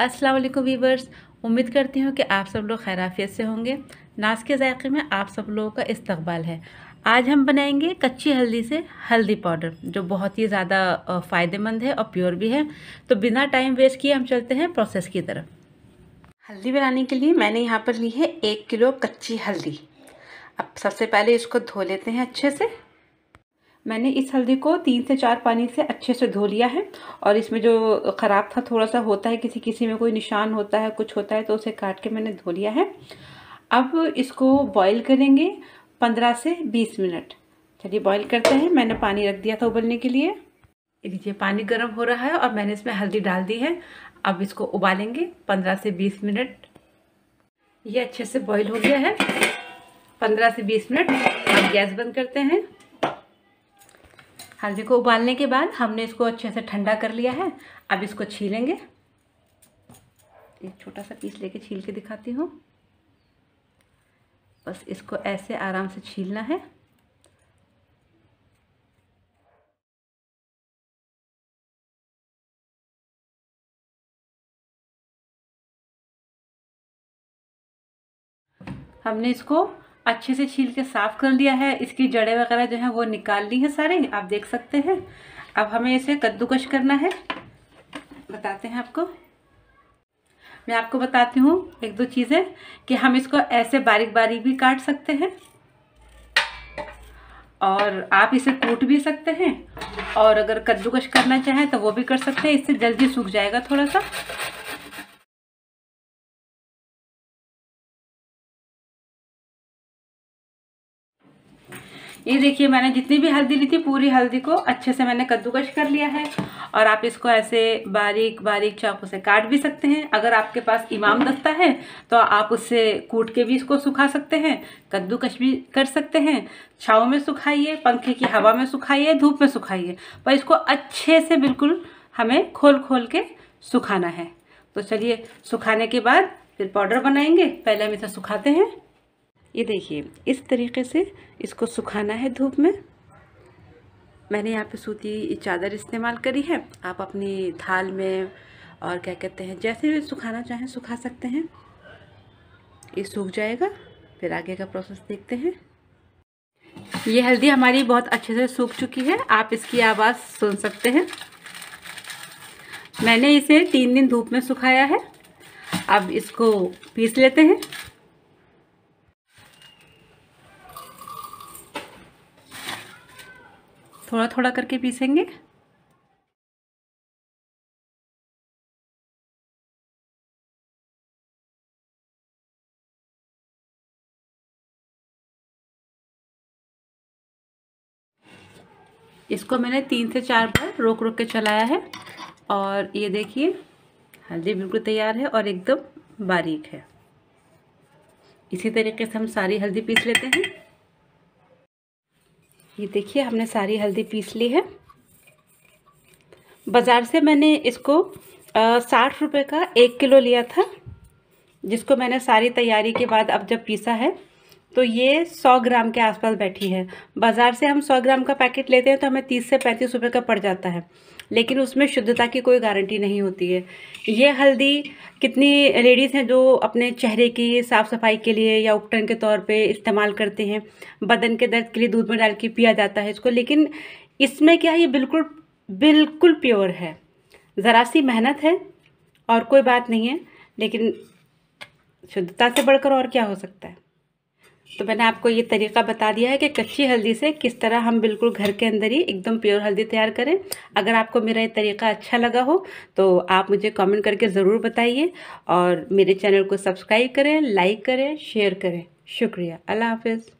अस्सलाम वालेकुम वीवर्स उम्मीद करती हूँ कि आप सब लोग खैराफियत से होंगे नाच के जायके में आप सब लोगों का इस्तकबाल है आज हम बनाएंगे कच्ची हल्दी से हल्दी पाउडर जो बहुत ही ज़्यादा फ़ायदेमंद है और प्योर भी है तो बिना टाइम वेस्ट किए हम चलते हैं प्रोसेस की तरफ हल्दी बनाने के लिए मैंने यहाँ पर ली है एक किलो कच्ची हल्दी अब सबसे पहले इसको धो लेते हैं अच्छे से मैंने इस हल्दी को तीन से चार पानी से अच्छे से धो लिया है और इसमें जो ख़राब था थोड़ा सा होता है किसी किसी में कोई निशान होता है कुछ होता है तो उसे काट के मैंने धो लिया है अब इसको बॉईल करेंगे पंद्रह से बीस मिनट चलिए बॉईल करते हैं मैंने पानी रख दिया था उबलने के लिए लीजिए पानी गर्म हो रहा है और मैंने इसमें हल्दी डाल दी है अब इसको उबालेंगे पंद्रह से बीस मिनट ये अच्छे से बॉयल हो गया है पंद्रह से बीस मिनट अब गैस बंद करते हैं हल्दी हाँ को उबालने के बाद हमने इसको अच्छे से ठंडा कर लिया है अब इसको छीलेंगे एक छोटा सा पीस लेके छील के दिखाती हूँ बस इसको ऐसे आराम से छीलना है हमने इसको अच्छे से छील के साफ़ कर लिया है इसकी जड़ें वगैरह जो है वो निकाल ली है सारी आप देख सकते हैं अब हमें इसे कद्दूकश करना है बताते हैं आपको मैं आपको बताती हूँ एक दो चीज़ें कि हम इसको ऐसे बारीक बारीक भी काट सकते हैं और आप इसे कूट भी सकते हैं और अगर कद्दूकश करना चाहें तो वो भी कर सकते हैं इससे जल्दी सूख जाएगा थोड़ा सा ये देखिए मैंने जितनी भी हल्दी ली थी पूरी हल्दी को अच्छे से मैंने कद्दूकश कर लिया है और आप इसको ऐसे बारीक बारीक चाकू से काट भी सकते हैं अगर आपके पास इमाम दस्ता है तो आप उससे कूट के भी इसको सुखा सकते हैं कद्दूकश भी कर सकते हैं छाव में सुखाइए पंखे की हवा में सुखाइए धूप में सुखाइए पर इसको अच्छे से बिल्कुल हमें खोल खोल के सुखाना है तो चलिए सुखाने के बाद फिर पाउडर बनाएंगे पहले हम इसे सुखाते हैं ये देखिए इस तरीके से इसको सुखाना है धूप में मैंने यहाँ पे सूती चादर इस्तेमाल करी है आप अपनी थाल में और क्या कहते हैं जैसे भी सुखाना चाहें सुखा सकते हैं ये सूख जाएगा फिर आगे का प्रोसेस देखते हैं ये हल्दी हमारी बहुत अच्छे से सूख चुकी है आप इसकी आवाज़ सुन सकते हैं मैंने इसे तीन दिन धूप में सुखाया है अब इसको पीस लेते हैं थोड़ा थोड़ा करके पीसेंगे इसको मैंने तीन से चार बार रोक रोक के चलाया है और ये देखिए हल्दी बिल्कुल तैयार है और एकदम बारीक है इसी तरीके से हम सारी हल्दी पीस लेते हैं ये देखिए हमने सारी हल्दी पीस ली है बाज़ार से मैंने इसको साठ रुपये का एक किलो लिया था जिसको मैंने सारी तैयारी के बाद अब जब पीसा है तो ये सौ ग्राम के आसपास बैठी है बाज़ार से हम सौ ग्राम का पैकेट लेते हैं तो हमें तीस से पैंतीस रुपये का पड़ जाता है लेकिन उसमें शुद्धता की कोई गारंटी नहीं होती है ये हल्दी कितनी लेडीज़ हैं जो अपने चेहरे की साफ़ सफाई के लिए या उपटन के तौर पे इस्तेमाल करते हैं बदन के दर्द के लिए दूध में डाल के पिया जाता है इसको लेकिन इसमें क्या है ये बिल्कुल बिल्कुल प्योर है ज़रा सी मेहनत है और कोई बात नहीं है लेकिन शुद्धता से बढ़कर और क्या हो सकता है तो मैंने आपको ये तरीका बता दिया है कि कच्ची हल्दी से किस तरह हम बिल्कुल घर के अंदर ही एकदम प्योर हल्दी तैयार करें अगर आपको मेरा ये तरीका अच्छा लगा हो तो आप मुझे कमेंट करके ज़रूर बताइए और मेरे चैनल को सब्सक्राइब करें लाइक करें शेयर करें शुक्रिया अल्लाह हाफिज़